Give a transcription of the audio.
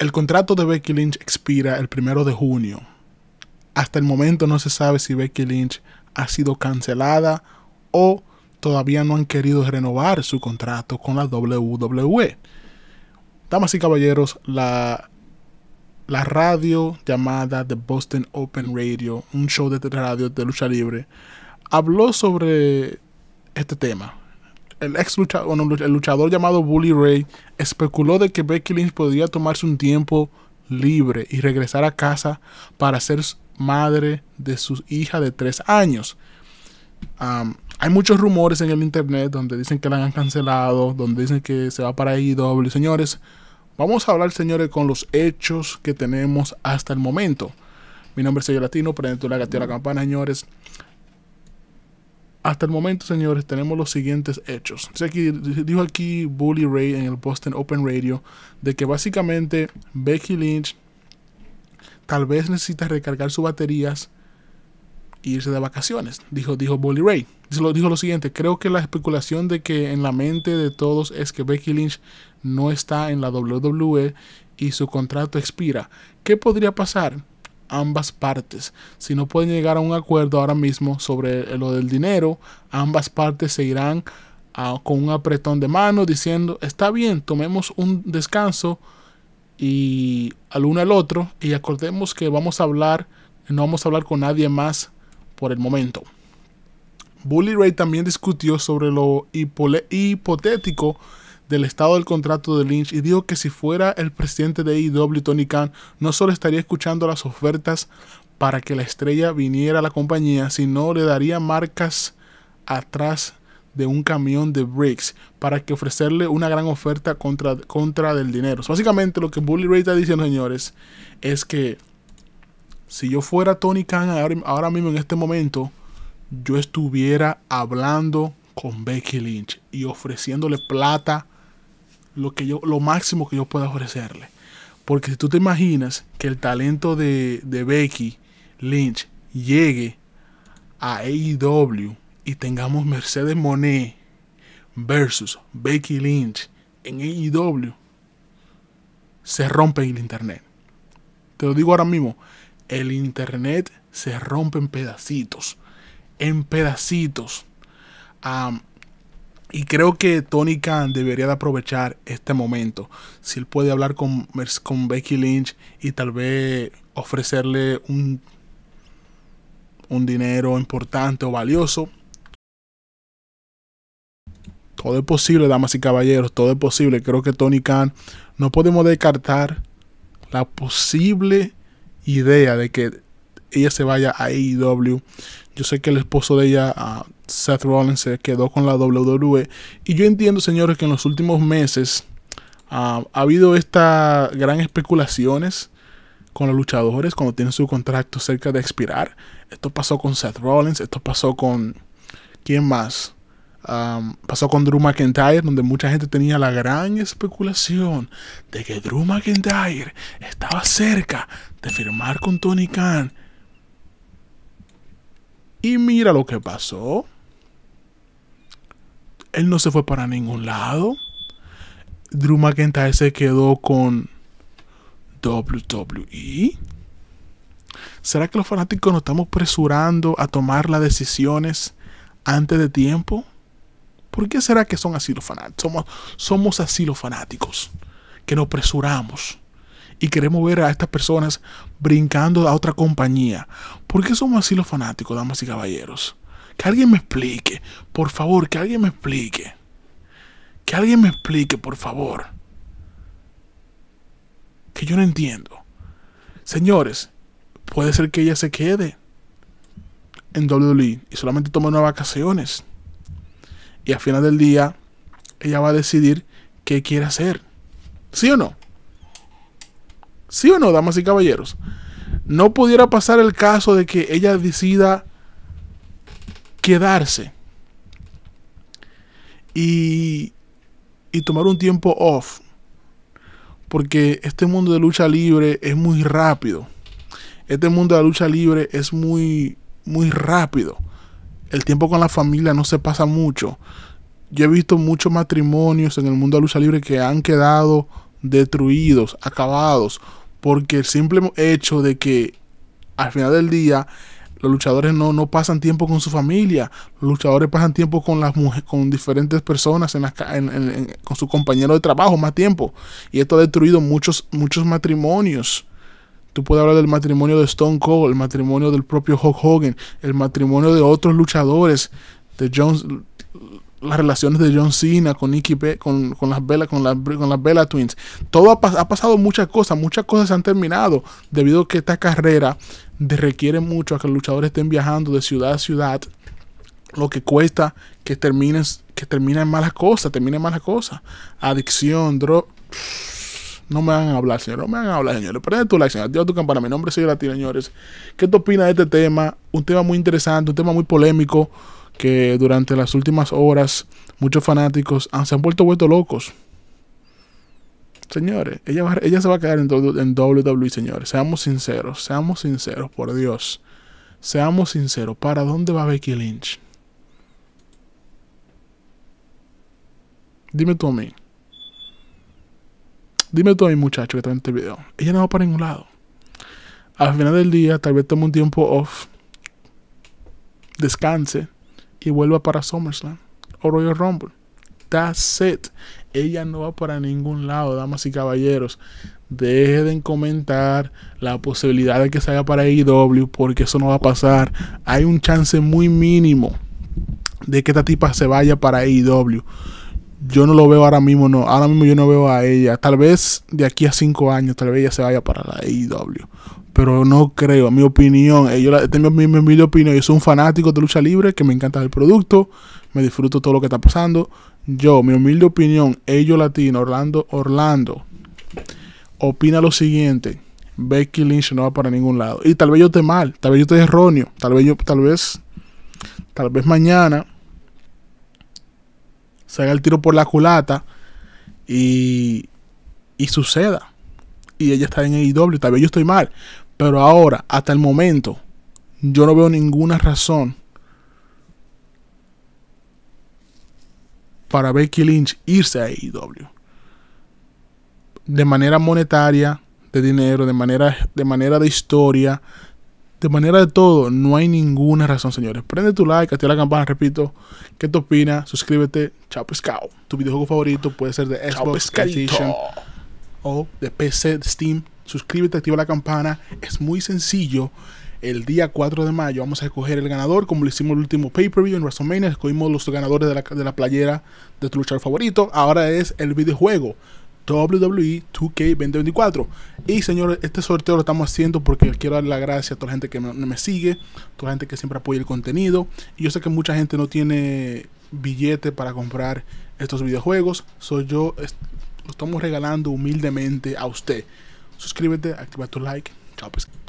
El contrato de Becky Lynch expira el primero de junio. Hasta el momento no se sabe si Becky Lynch ha sido cancelada o todavía no han querido renovar su contrato con la WWE. Damas y caballeros, la, la radio llamada The Boston Open Radio, un show de radio de lucha libre, habló sobre este tema, el ex luchador, llamado Bully Ray especuló de que Becky Lynch podría tomarse un tiempo libre y regresar a casa para ser madre de su hija de tres años. hay muchos rumores en el internet donde dicen que la han cancelado, donde dicen que se va para IW. E señores, vamos a hablar, señores, con los hechos que tenemos hasta el momento. Mi nombre es Sergio Latino, prende tu la campana, señores. Hasta el momento, señores, tenemos los siguientes hechos. dijo aquí Bully Ray en el Boston Open Radio de que básicamente Becky Lynch tal vez necesita recargar sus baterías e irse de vacaciones, dijo, dijo Bully Ray. dijo lo siguiente, creo que la especulación de que en la mente de todos es que Becky Lynch no está en la WWE y su contrato expira. ¿Qué podría pasar? ambas partes. Si no pueden llegar a un acuerdo ahora mismo sobre lo del dinero, ambas partes se irán con un apretón de mano diciendo, está bien, tomemos un descanso y al uno al otro y acordemos que vamos a hablar, no vamos a hablar con nadie más por el momento. Bully Ray también discutió sobre lo hipotético del estado del contrato de Lynch y dijo que si fuera el presidente de IW e Tony Khan, no solo estaría escuchando las ofertas para que la estrella viniera a la compañía, sino le daría marcas atrás de un camión de bricks para que ofrecerle una gran oferta contra, contra del dinero. básicamente lo que Bully Ray está diciendo, señores, es que si yo fuera Tony Khan ahora mismo en este momento, yo estuviera hablando con Becky Lynch y ofreciéndole plata lo, que yo, lo máximo que yo pueda ofrecerle. Porque si tú te imaginas que el talento de, Becky Lynch llegue a AEW y tengamos Mercedes Monet versus Becky Lynch en AEW, se rompe el internet. Te lo digo ahora mismo, el internet se rompe en pedacitos. En pedacitos. Y creo que Tony Khan debería de aprovechar este momento. Si él puede hablar con, con Becky Lynch y tal vez ofrecerle un, un dinero importante o valioso. Todo es posible, damas y caballeros, todo es posible. Creo que Tony Khan no podemos descartar la posible idea de que ella se vaya a AEW. Yo sé que el esposo de ella, Seth Rollins, se quedó con la WWE. Y yo entiendo, señores, que en los últimos meses ah, ha habido estas gran especulaciones con los luchadores cuando tienen su contrato cerca de expirar. Esto pasó con Seth Rollins, esto pasó con... ¿Quién más? pasó con Drew McIntyre, donde mucha gente tenía la gran especulación de que Drew McIntyre estaba cerca de firmar con Tony Khan. Y mira lo que pasó. Él no se fue para ningún lado. Drew McIntyre se quedó con WWE. ¿Será que los fanáticos nos estamos presurando a tomar las decisiones antes de tiempo? ¿Por qué será que son así los fanáticos? Somos, somos así los fanáticos, que nos presuramos y queremos ver a estas personas brincando a otra compañía. ¿Por qué somos así los fanáticos, damas y caballeros? Que alguien me explique, por favor, que alguien me explique. Que alguien me explique, por favor. Que yo no entiendo. Señores, puede ser que ella se quede en WWE y solamente tome unas vacaciones. Y al final del día, ella va a decidir qué quiere hacer. ¿Sí o no? ¿Sí o no, damas y caballeros? No pudiera pasar el caso de que ella decida quedarse y, tomar un tiempo off. Porque este mundo de lucha libre es muy rápido. Este mundo de lucha libre es muy, muy rápido. El tiempo con la familia no se pasa mucho. Yo he visto muchos matrimonios en el mundo de lucha libre que han quedado destruidos, acabados, porque el simple hecho de que al final del día los luchadores no, pasan tiempo con su familia, los luchadores pasan tiempo con las mujeres, con diferentes personas, en, con su compañero de trabajo más tiempo. Y esto ha destruido muchos, muchos matrimonios. Tú puedes hablar del matrimonio de Stone Cold, el matrimonio del propio Hulk Hogan, el matrimonio de otros luchadores, de Jones, las relaciones de John Cena con Nicky con, las Bella, con, con las Bella Twins. Todo ha, pasado muchas cosas, muchas cosas se han terminado debido a que esta carrera requiere mucho a que los luchadores estén viajando de ciudad a ciudad, lo que cuesta que termines que terminen malas cosas, terminen malas cosas. Adicción, droga no me van a hablar, señores. No me van a hablar, señores. Prende tu like, señores. tu campana. Mi nombre es la Latino, señores. ¿Qué te opinas de este tema? Un tema muy interesante, un tema muy polémico que durante las últimas horas muchos fanáticos se han vuelto vuelto locos. Señores, ella, ella se va a quedar en, en WWE, señores. Seamos sinceros, seamos sinceros, por Dios. Seamos sinceros, ¿para dónde va Becky Lynch? Dime tú a mí. Dime tú a mí, muchacho, que está en este video. Ella no va para ningún lado. Al final del día, tal vez tome un tiempo off. Descanse y vuelva para SummerSlam o Royal Rumble. That's set. Ella no va para ningún lado, damas y caballeros. Dejen comentar la posibilidad de que se vaya para AEW porque eso no va a pasar. Hay un chance muy mínimo de que esta tipa se vaya para AEW. Yo no lo veo ahora mismo, no. Ahora mismo yo no veo a ella. Tal vez de aquí a cinco años, tal vez ella se vaya para la AEW. Pero no creo, mi opinión, eh, tengo yo mi, humilde opinión, yo soy un fanático de lucha libre, que me encanta el producto, me disfruto todo lo que está pasando. Yo, mi humilde opinión, ellos latino, Orlando, Orlando, opina lo siguiente. Becky Lynch no va para ningún lado. Y tal vez yo esté mal, tal vez yo esté erróneo, tal vez yo, tal vez, tal vez mañana se el tiro por la culata y, y suceda. Y ella está en el doble, tal vez yo estoy mal. Pero ahora, hasta el momento, yo no veo ninguna razón para Becky Lynch irse a AEW. De manera monetaria, de dinero, de manera, de manera de historia, de manera de todo, no hay ninguna razón, señores. Prende tu like, activa la campana, repito. ¿Qué te opinas? Suscríbete. Chao, pescado. Tu videojuego favorito puede ser de Xbox, Edition, o de PC, Steam, suscríbete, activa la campana. Es muy sencillo. El día 4 de mayo vamos a escoger el ganador, como lo hicimos el último pay-per-view en WrestleMania. Escogimos los ganadores de la, playera de tu luchador favorito. Ahora es el videojuego. WWE 2K2024. Y señores, este sorteo lo estamos haciendo porque quiero dar las gracias a toda la gente que me, sigue, toda la gente que siempre apoya el contenido. Y yo sé que mucha gente no tiene billete para comprar estos videojuegos. Soy yo, lo estamos regalando humildemente a usted. Suscríbete, activa tu like. Chao, pues.